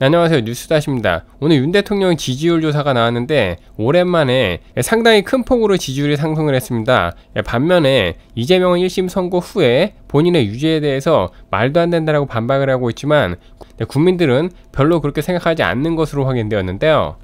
네, 안녕하세요 뉴스다십니다 오늘 윤 대통령 지지율 조사가 나왔는데 오랜만에 상당히 큰 폭으로 지지율이 상승을 했습니다 예, 반면에 이재명은 1심 선고 후에 본인의 유죄에 대해서 말도 안 된다라고 반박을 하고 있지만 네, 국민들은 별로 그렇게 생각하지 않는 것으로 확인되었는데요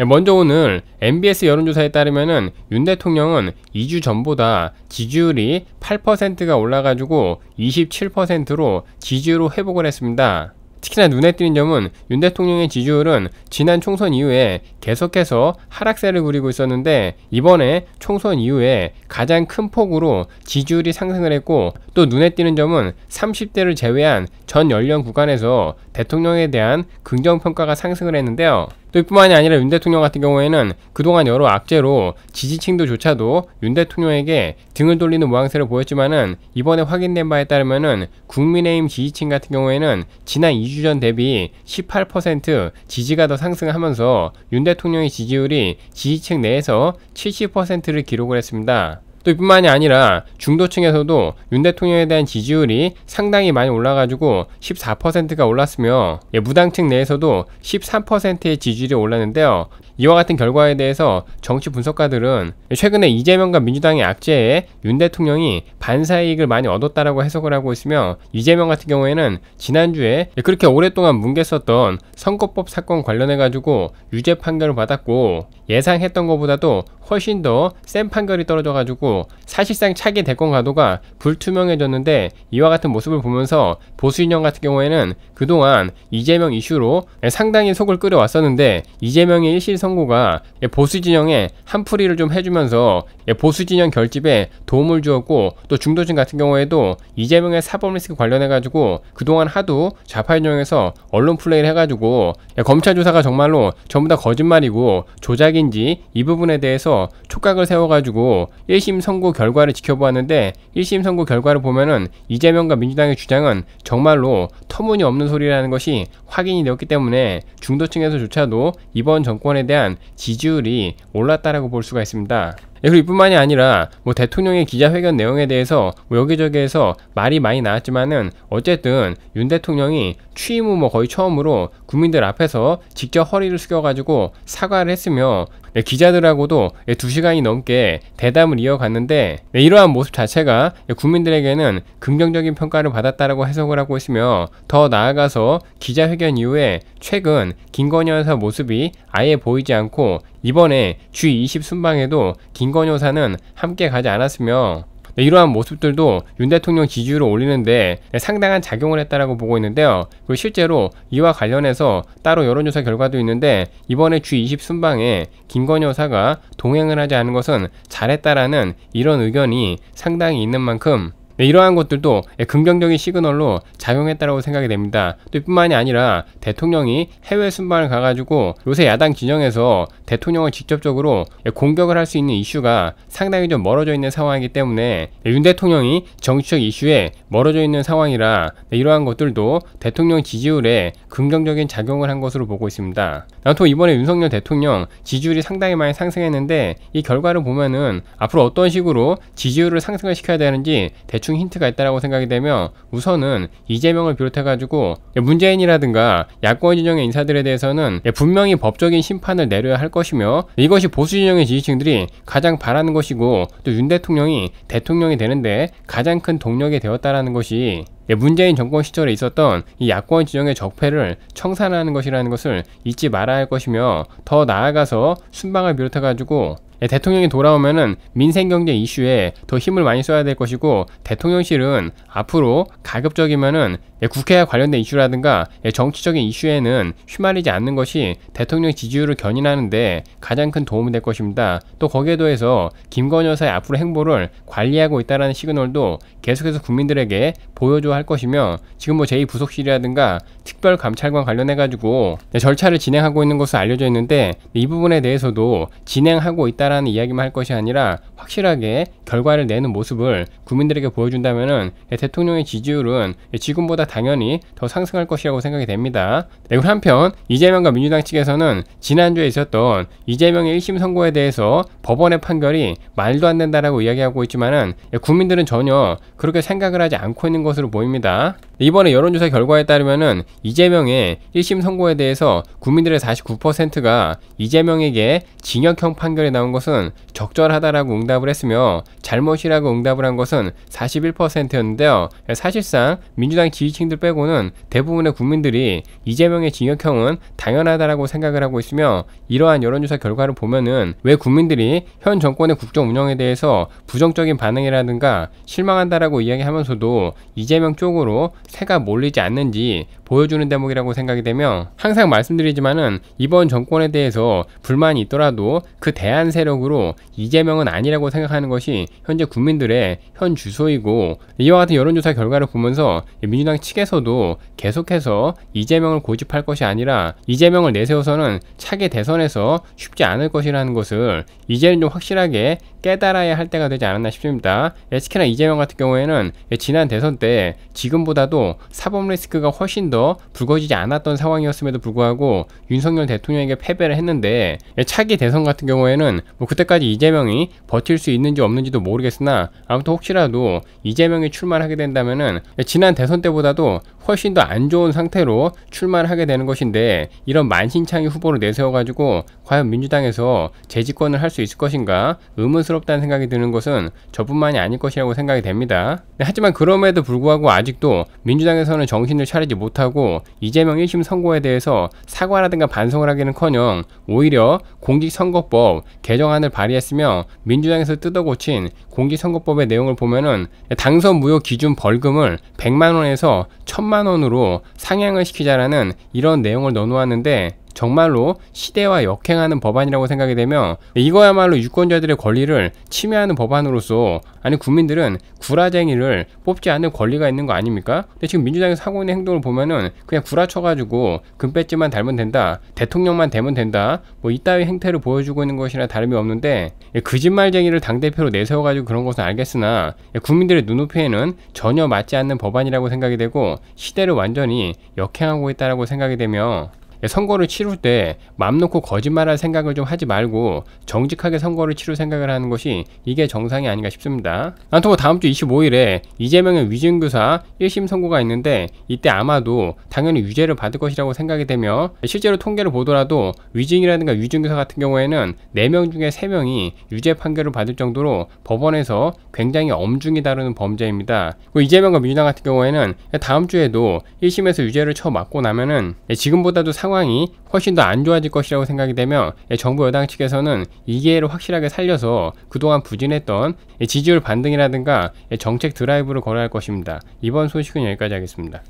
예, 먼저 오늘 MBS 여론조사에 따르면윤 대통령은 2주 전보다 지지율이 8%가 올라가지고 27%로 지지율로 회복을 했습니다. 특히나 눈에 띄는 점은 윤 대통령의 지지율은 지난 총선 이후에 계속해서 하락세를 그리고 있었는데 이번에 총선 이후에 가장 큰 폭으로 지지율이 상승을 했고 또 눈에 띄는 점은 30대를 제외한 전 연령 구간에서 대통령에 대한 긍정평가가 상승을 했는데요. 또 이뿐만이 아니라 윤 대통령 같은 경우에는 그동안 여러 악재로 지지층도조차도 윤 대통령에게 등을 돌리는 모양새를 보였지만은 이번에 확인된 바에 따르면은 국민의힘 지지층 같은 경우에는 지난 2 2주 전 대비 18% 지지가 더 상승하면서 윤 대통령의 지지율이 지지층 내에서 70%를 기록을 했습니다. 또 이뿐만이 아니라 중도층에서도 윤 대통령에 대한 지지율이 상당히 많이 올라가지고 14%가 올랐으며 예, 무당층 내에서도 13%의 지지율이 올랐는데요. 이와 같은 결과에 대해서 정치 분석가들은 최근에 이재명과 민주당의 악재에 윤 대통령이 반사 이익을 많이 얻었다라고 해석을 하고 있으며 이재명 같은 경우에는 지난주에 그렇게 오랫동안 뭉갰었던 선거법 사건 관련해 가지고 유죄 판결을 받았고 예상했던 것보다도 훨씬 더 센 판결이 떨어져 가지고 해가지고 사실상 차기 대권 가도가 불투명해졌는데 이와 같은 모습을 보면서 보수진영 같은 경우에는 그동안 이재명 이슈로 상당히 속을 끌여왔었는데 이재명의 일실 선고가 보수진영에 한풀이를 좀 해주면서 보수진영 결집에 도움을 주었고 또 중도층 같은 경우에도 이재명의 사법 리스크 관련해가지고 그동안 하도 좌파인영에서 언론 플레이를 해가지고 검찰 조사가 정말로 전부 다 거짓말이고 조작인지 이 부분에 대해서 촉각을 세워가지고 1심 선고 결과를 지켜보았는데 1심 선고 결과를 보면은 이재명과 민주당의 주장은 정말로 터무니없는 소리라는 것이 확인이 되었기 때문에 중도층에서조차도 이번 정권에 대한 지지율이 올랐다라고 볼 수가 있습니다. 예, 그리고 이뿐만이 아니라 뭐 대통령의 기자회견 내용에 대해서 뭐 여기저기에서 말이 많이 나왔지만은 어쨌든 윤 대통령이 취임 후 뭐 거의 처음으로 국민들 앞에서 직접 허리를 숙여가지고 사과를 했으며 네, 기자들하고도 네, 예, 2시간이 넘게 대담을 이어갔는데 네, 이러한 모습 자체가 예, 국민들에게는 긍정적인 평가를 받았다라고 해석을 하고 있으며 더 나아가서 기자회견 이후에 최근 김건희 여사 모습이 아예 보이지 않고 이번에 G20 순방에도 김건희 여사는 함께 가지 않았으며 이러한 모습들도 윤 대통령 지지율을 올리는데 상당한 작용을 했다라고 보고 있는데요. 그 실제로 이와 관련해서 따로 여론조사 결과도 있는데 이번에 G20 순방에 김건희 여사가 동행을 하지 않은 것은 잘했다라는 이런 의견이 상당히 있는 만큼 네, 이러한 것들도 예, 긍정적인 시그널로 작용했다라고 생각이 됩니다. 또뿐만이 아니라 대통령이 해외 순방을 가가지고 요새 야당 진영에서 대통령을 직접적으로 예, 공격을 할 수 있는 이슈가 상당히 좀 멀어져 있는 상황이기 때문에 예, 윤 대통령이 정치적 이슈에 멀어져 있는 상황이라 네, 이러한 것들도 대통령 지지율에 긍정적인 작용을 한 것으로 보고 있습니다. 나토 이번에 윤석열 대통령 지지율이 상당히 많이 상승했는데 이 결과를 보면은 앞으로 어떤 식으로 지지율을 상승을 시켜야 되는지 대충 대충 힌트가 있다라고 생각이 되면 우선은 이재명을 비롯해가지고 문재인이라든가 야권 진영의 인사들에 대해서는 예, 분명히 법적인 심판을 내려야 할 것이며 이것이 보수 진영의 지지층들이 가장 바라는 것이고 또 윤 대통령이 대통령이 되는데 가장 큰 동력이 되었다라는 것이 예, 문재인 정권 시절에 있었던 이 야권 진영의 적폐를 청산하는 것이라는 것을 잊지 말아야 할 것이며 더 나아가서 순방을 비롯해가지고 예, 대통령이 돌아오면은 민생 경제 이슈에 더 힘을 많이 써야 될 것이고 대통령실은 앞으로 가급적이면은 예, 국회와 관련된 이슈라든가 예, 정치적인 이슈에는 휘말리지 않는 것이 대통령 지지율을 견인하는데 가장 큰 도움이 될 것입니다. 또 거기에 더해서 김건 여사의 앞으로 행보를 관리하고 있다라는 시그널도 계속해서 국민들에게 보여줘야 할 것이며 지금 뭐 제2부속실이라든가 특별감찰관 관련해가지고 절차를 진행하고 있는 것으로 알려져 있는데 이 부분에 대해서도 진행하고 있다 있다라는 이야기만 할 것이 아니라 확실하게 결과를 내는 모습을 국민들에게 보여준다면 예, 대통령의 지지율은 예, 지금보다 당연히 더 상승할 것이라고 생각이 됩니다. 네, 그리고 한편 이재명과 민주당 측에서는 지난주에 있었던 이재명의 1심 선고에 대해서 법원의 판결이 말도 안 된다라고 이야기하고 있지만 예, 국민들은 전혀 그렇게 생각을 하지 않고 있는 것으로 보입니다. 이번에 여론조사 결과에 따르면은 이재명의 1심 선고에 대해서 국민들의 49%가 이재명에게 징역형 판결이 나온 것은 적절하다라고 응답을 했으며 잘못이라고 응답을 한 것은 41%였는데요. 사실상 민주당 지지층들 빼고는 대부분의 국민들이 이재명의 징역형은 당연하다라고 생각을 하고 있으며 이러한 여론조사 결과를 보면은 왜 국민들이 현 정권의 국정 운영에 대해서 부정적인 반응이라든가 실망한다라고 이야기하면서도 이재명 쪽으로 새가 몰리지 않는지 보여주는 대목이라고 생각이 되며 항상 말씀드리지만은 이번 정권에 대해서 불만이 있더라도 그 대안 세력으로 이재명은 아니라고 생각하는 것이 현재 국민들의 현 주소이고 이와 같은 여론조사 결과를 보면서 민주당 측에서도 계속해서 이재명을 고집할 것이 아니라 이재명을 내세워서는 차기 대선에서 쉽지 않을 것이라는 것을 이제는 좀 확실하게 깨달아야 할 때가 되지 않았나 싶습니다. SK나 예, 이재명 같은 경우에는 예, 지난 대선 때 지금보다도 사법 리스크가 훨씬 더 불거지지 않았던 상황이었음에도 불구하고 윤석열 대통령에게 패배를 했는데 차기 대선 같은 경우에는 뭐 그때까지 이재명이 버틸 수 있는지 없는지도 모르겠으나 아무튼 혹시라도 이재명이 출마를 하게 된다면은 지난 대선 때보다도 훨씬 더 안 좋은 상태로 출마를 하게 되는 것인데 이런 만신창이 후보를 내세워가지고 과연 민주당에서 재집권을 할 수 있을 것인가 의문스럽다는 생각이 드는 것은 저뿐만이 아닐 것이라고 생각이 됩니다. 네, 하지만 그럼에도 불구하고 아직도 민주당에서는 정신을 차리지 못하고 이재명 1심 선고에 대해서 사과라든가 반성을 하기는커녕 오히려 공직선거법 개정안을 발의했으며 민주당에서 뜯어고친 공직선거법의 내용을 보면은 당선 무효 기준 벌금을 100만 원에서 1000만 원으로 상향을 시키자라는 이런 내용을 넣어놓았는데 정말로 시대와 역행하는 법안이라고 생각이 되며 이거야말로 유권자들의 권리를 침해하는 법안으로서 아니 국민들은 구라쟁이를 뽑지 않을 권리가 있는 거 아닙니까? 근데 지금 민주당에서 하고 있는 행동을 보면은 그냥 구라쳐가지고 금배지만 달면 된다 대통령만 되면 된다 뭐 이따위 행태를 보여주고 있는 것이나 다름이 없는데 예, 거짓말쟁이를 당대표로 내세워가지고 그런 것은 알겠으나 예, 국민들의 눈높이에는 전혀 맞지 않는 법안이라고 생각이 되고 시대를 완전히 역행하고 있다라고 생각이 되며 예, 선거를 치룰때맘 놓고 거짓말할 생각을 좀 하지 말고 정직하게 선거를 치룰 생각을 하는 것이 이게 정상이 아닌가 싶습니다. 안토고 뭐 다음 주 25일에 이재명의 위증교사 1심 선고가 있는데 이때 아마도 당연히 유죄를 받을 것이라고 생각이 되며 실제로 통계를 보더라도 위증이라든가 위증교사 같은 경우에는 4명 중에 3명이 유죄 판결을 받을 정도로 법원에서 굉장히 엄중히 다루는 범죄입니다. 그 이재명과 민주당 같은 경우에는 다음 주에도 1심에서 유죄를 쳐맞고 나면은 예, 지금보다도 상 상황이 훨씬 더 안 좋아질 것이라고 생각이 되며 예, 정부 여당 측에서는 이 기회를 확실하게 살려서 그동안 부진했던 예, 지지율 반등이라든가 예, 정책 드라이브를 걸어야 할 것입니다. 이번 소식은 여기까지 하겠습니다.